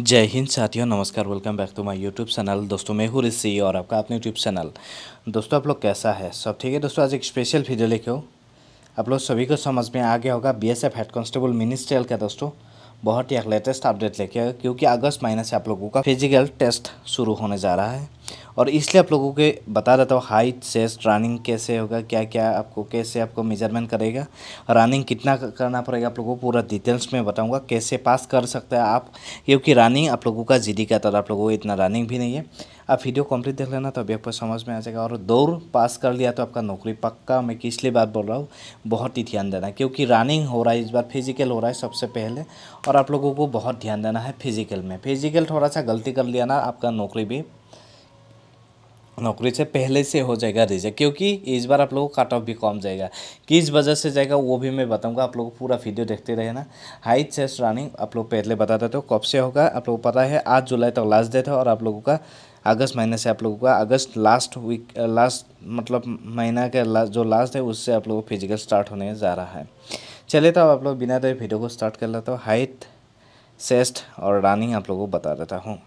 जय हिंद साथियों नमस्कार welcome back to my YouTube channel दोस्तों मैं हूँ ऋषि और आपका अपने यूट्यूब चैनल दोस्तों आप लोग कैसा है सब ठीक है दोस्तों आज एक स्पेशल वीडियो लेके हो आप लोग सभी को समझ में आ गया होगा बीएसएफ हेड कांस्टेबल मिनिस्ट्रियल का दोस्तों बहुत ही लेटेस्ट अपडेट लेके क्योंकि अगस्त महीने से आप लोगों का फिजिकल टेस्ट शुरू होने जा रहा है और इसलिए आप लोगों के बता देता हूँ हाइट चेस्ट रनिंग कैसे होगा क्या क्या आपको कैसे आपको मेजरमेंट करेगा रनिंग कितना करना पड़ेगा आप लोगों को पूरा डिटेल्स में बताऊँगा कैसे पास कर सकते हैं आप क्योंकि रनिंग आप लोगों का जीडी का तरह आप लोगों को इतना रनिंग भी नहीं है आप वीडियो कंप्लीट देख लेना तो अभी आपको समझ में आ जाएगा और दौड़ पास कर लिया तो आपका नौकरी पक्का मैं इसलिए बात बोल रहा हूँ बहुत ही ध्यान देना क्योंकि रनिंग हो रहा है इस बार फिजिकल हो रहा है सबसे पहले और आप लोगों को बहुत ध्यान देना है फिजिकल में फिजिकल थोड़ा सा गलती कर लिया ना आपका नौकरी भी नौकरी से पहले से हो जाएगा रिजेक्ट क्योंकि इस बार आप लोगों को कट ऑफ भी कम जाएगा किस वजह से जाएगा वो भी मैं बताऊंगा आप लोग पूरा वीडियो देखते रहे ना हाई चेस्ट रनिंग आप लोग पहले बता देते हो कब से होगा आप लोगों को पता है आठ जुलाई तक तो लास्ट डेट है और आप लोगों का अगस्त महीने से आप लोगों का अगस्त लास्ट वीक लास्ट मतलब महीना के ला, जो लास्ट है उससे आप लोगों को फिजिकल स्टार्ट होने जा रहा है चलिए तो आप लोग बिना देर वीडियो को स्टार्ट कर लेते हो हाइट चेस्ट और रनिंग आप लोगों को बता देता हूँ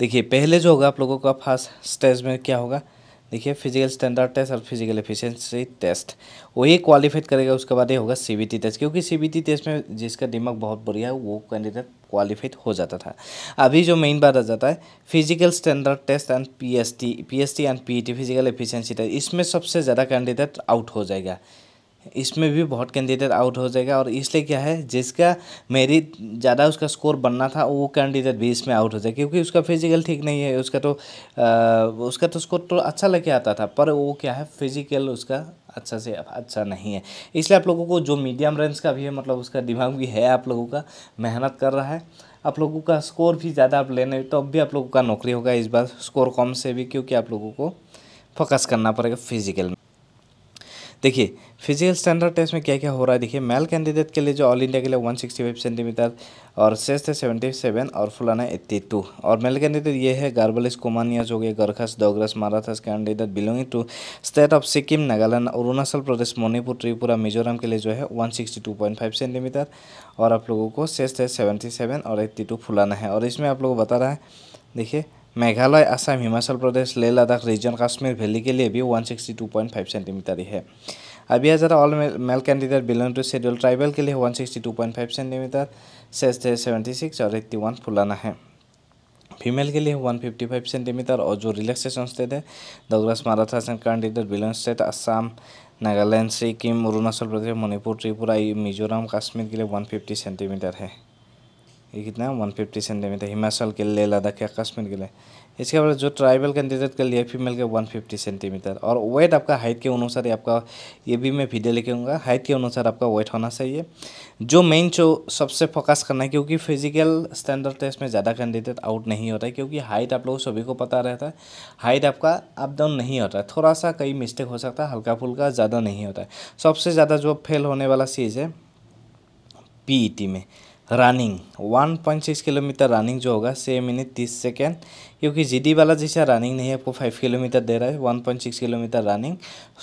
देखिए पहले जो होगा आप लोगों का फर्स्ट स्टेज में क्या होगा देखिए फिजिकल स्टैंडर्ड टेस्ट और फिजिकल एफिशिएंसी टेस्ट वही क्वालिफाइड करेगा उसके बाद ये होगा सीबीटी टेस्ट क्योंकि सीबीटी टेस्ट में जिसका दिमाग बहुत बढ़िया है वो कैंडिडेट क्वालिफाइड हो जाता था अभी जो मेन बात आ जाता है physical standard test and PST PST and PET physical efficiency test इसमें सबसे ज़्यादा कैंडिडेट आउट हो जाएगा इसमें भी बहुत कैंडिडेट आउट हो जाएगा और इसलिए क्या है जिसका मेरिट ज़्यादा उसका स्कोर बनना था वो कैंडिडेट भी इसमें आउट हो जाएगा क्योंकि उसका फिजिकल ठीक नहीं है उसका तो आ, उसका तो स्कोर तो अच्छा लग के आता था पर वो क्या है फिजिकल उसका अच्छा से अच्छा नहीं है इसलिए आप लोगों को जो मीडियम रेंज का भी है मतलब उसका दिमाग भी है आप लोगों का मेहनत कर रहा है आप लोगों का स्कोर भी ज़्यादा आप लेने तो अब भी आप लोगों का नौकरी होगा इस बार स्कोर कम से भी क्योंकि आप लोगों को फोकस करना पड़ेगा फिजिकल में देखिए फिजिकल स्टैंडर्ड टेस्ट में क्या क्या हो रहा है देखिए मेल कैंडिडेट के लिए जो ऑल इंडिया के लिए वन सिक्सटी फाइव सेंटीमीटर और सेस थे सेवेंटी सेवन और फुलाना एट्टी टू और मेल कैंडिडेट ये है गार्बलिस कुमानियाज हो गए Gorkhas Dogras Marathas candidate belonging to state of Sikkim Nagaland Arunachal Pradesh Manipur Tripura Mizoram के लिए जो है one sixty two point five centimetre और आप लोगों को सेस थे सेवेंटी सेवन और एट्टी टू फुलाना है और इसमें आप लोगों को बता रहा है देखिए मेघालय असम हिमाचल प्रदेश ले लद्दाख रीजन कश्मीर वैली के लिए भी 162.5 सेंटीमीटर ही है अभी यह ज़रा all male candidate belong to schedule tribal के लिए 162.5 centimetre chest seventy six और एट्टी वन फुलाना है फीमेल के लिए 155 सेंटीमीटर और जो रिलैक्सेशन स्टेट है दौग्रास माराथासन candidate belong state Assam Nagaland Sikkim Arunachal Pradesh Manipur Tripura Mizoram Kashmir के लिए फिफ्टी सेंटीमीटर है ये कितना है वन फिफ्टी सेंटीमीटर हिमाचल के लिए लद्दाख या कश्मीर के लिए इसके बाद जो ट्राइबल कैंडिडेट के लिए फीमेल के वन फिफ्टी सेंटीमीटर और वेट आपका हाइट के अनुसार आपका ये भी मैं वीडियो लेके आऊँगा हाइट के अनुसार आपका वेट होना चाहिए जो मेन जो सबसे फोकस करना है क्योंकि फिजिकल स्टैंडर्ड टेस्ट में ज़्यादा कैंडिडेट आउट नहीं होता है क्योंकि हाइट आप लोग सभी को पता रहता है हाइट आपका अप डाउन नहीं होता है थोड़ा सा कई मिस्टेक हो सकता है हल्का फुल्का ज़्यादा नहीं होता है सबसे ज़्यादा जो फेल होने वाला चीज़ है पी e में रनिंग 1.6 किलोमीटर रनिंग जो होगा छः मिनट तीस सेकेंड क्योंकि जिदी वाला जैसा रनिंग नहीं है आपको फाइव किलोमीटर दे रहा है one point six kilometre running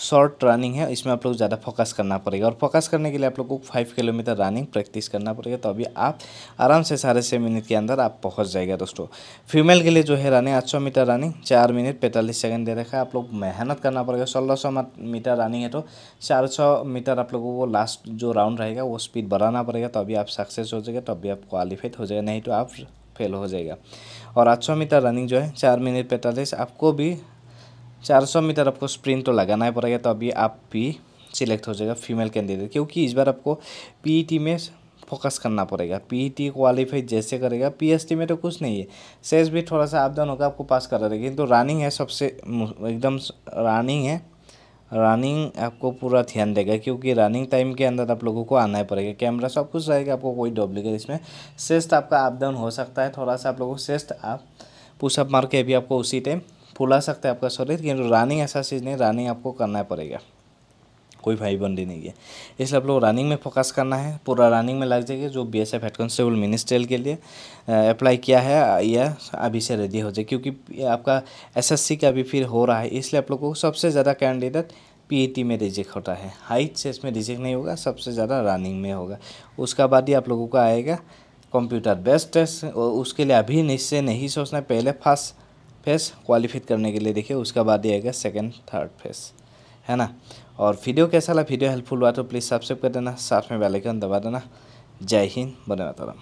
short running है इसमें आप लोग ज़्यादा फोकस करना पड़ेगा और फोकस करने के लिए आप लोग को फाइव किलोमीटर रनिंग प्रैक्टिस करना पड़ेगा तो अभी आप आराम से साढ़े छः मिनट के अंदर आप पहुँच जाएगा दोस्तों फीमेल के लिए जो है रनिंग आठ सौ मीटर रनिंग चार मिनट पैंतालीस सेकंड दे रखा है आप लोग मेहनत करना पड़ेगा सोलह सौ मीटर रनिंग है तो चार सौ मीटर आप लोगों को लास्ट जो राउंड रहेगा वो स्पीड बढ़ाना पड़ेगा तो अभी आप सक्सेस हो जाएगा तो अभी आप क्वालिफाइड हो जाएगा नहीं तो आप फेल हो जाएगा और आठ सौ मीटर रनिंग जो है चार मिनट पैंतालीस आपको भी चार सौ मीटर आपको स्प्रिंट तो लगाना ही पड़ेगा तो अभी आप भी सिलेक्ट हो जाएगा फीमेल कैंडिडेट क्योंकि इस बार आपको पी में फोकस करना पड़ेगा पी ई क्वालिफाई जैसे करेगा पी में तो कुछ नहीं है सेस भी थोड़ा सा अप डाउन होगा आपको पास करा देगा किंतु तो रनिंग है सबसे एकदम रनिंग है रनिंग आपको पूरा ध्यान देगा क्योंकि रनिंग टाइम के अंदर आप लोगों को आना ही पड़ेगा कैमरा सब कुछ रहेगा आपको कोई डुप्लीकेट इसमें सेस्ट आपका अप डाउन हो सकता है थोड़ा सा आप लोगों को सेस्ट आप पुशअप मार के भी आपको उसी टाइम फुला सकता है आपका शरीर किंतु रनिंग ऐसा चीज़ नहीं रनिंग आपको करना पड़ेगा कोई भाई बंदी नहीं है इसलिए आप लोग रनिंग में फोकस करना है पूरा रनिंग में लग जाएगा जो B S F head constable ministerial के लिए अप्लाई किया है या अभी से रेडी हो जाए क्योंकि आपका एस एस सी का भी फिर हो रहा है इसलिए आप लोग को सबसे ज़्यादा कैंडिडेट टी में रिजेक्ट होता है हाइट से इसमें रिजेक्ट नहीं होगा सबसे ज़्यादा रनिंग में होगा उसका बाद ही आप लोगों का आएगा कंप्यूटर बेस्ट टेस्ट और उसके लिए अभी निश्चय नहीं सोचना पहले फर्स्ट फेस क्वालिफाइड करने के लिए देखिए उसका बाद ही आएगा सेकेंड थर्ड फेस है ना और वीडियो कैसा लगा वीडियो हेल्पफुल हुआ तो प्लीज़ सब्सक्राइब कर देना साथ में बेल आइकन दबा देना जय हिंद बने वातावरण